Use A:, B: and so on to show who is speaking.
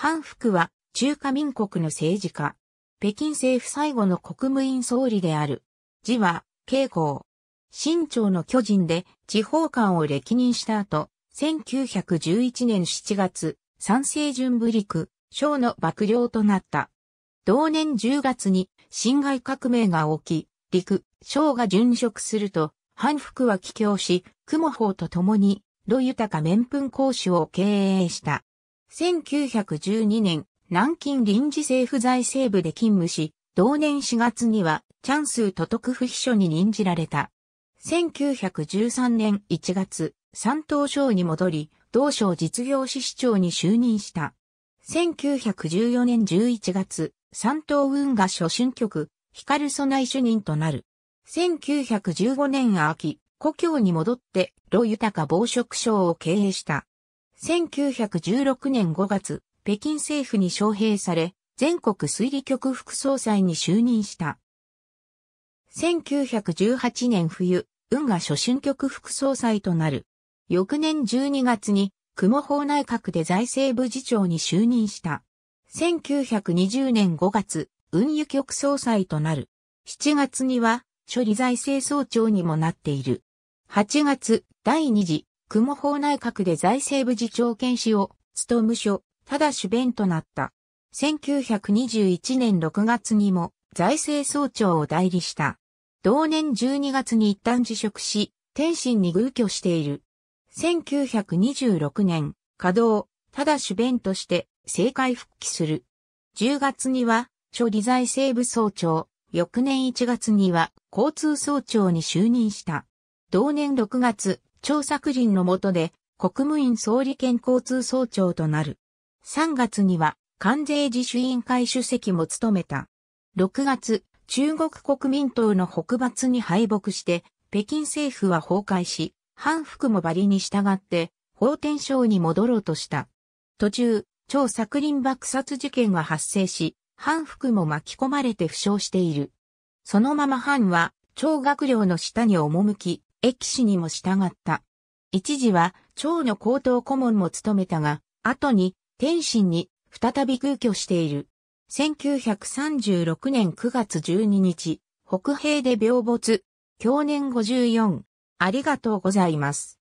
A: 反復は中華民国の政治家。北京政府最後の国務院総理である。字は、慶光。新朝の巨人で地方官を歴任した後、1911年7月、三世巡部陸、省の幕僚となった。同年10月に辛亥革命が起き、陸、省が殉職すると、反復は帰郷し、雲法と共に、路豊か面粉講師を経営した。1912年、南京臨時政府財政部で勤務し、同年4月には、チャンス都督府秘書に任じられた。1913年1月、山東省に戻り、同省実業市市長に就任した。1914年11月、山東運河初春局、光祖内主任となる。1915年秋、故郷に戻って、ユ豊か防食省を経営した。1916年5月、北京政府に招聘され、全国推理局副総裁に就任した。1918年冬、運河初春局副総裁となる。翌年12月に、雲法内閣で財政部次長に就任した。1920年5月、運輸局総裁となる。7月には、処理財政総長にもなっている。8月、第2次雲法内閣で財政部次長兼氏を、務務所、ただ主弁となった。1921年6月にも財政総長を代理した。同年12月に一旦辞職し、天津に偶居している。1926年、稼働、ただ主弁として政界復帰する。10月には、処理財政部総長、翌年1月には交通総長に就任した。同年6月、張作人の下で国務院総理兼交通総長となる。3月には関税自主委員会主席も務めた。6月、中国国民党の北伐に敗北して、北京政府は崩壊し、反復もバリに従って、法天省に戻ろうとした。途中、張作林爆殺事件が発生し、反復も巻き込まれて負傷している。そのまま藩は、張学寮の下に赴き、駅氏にも従った。一時は、長の高等顧問も務めたが、後に、天津に再び空居している。1936年9月12日、北平で病没、去年54。ありがとうございます。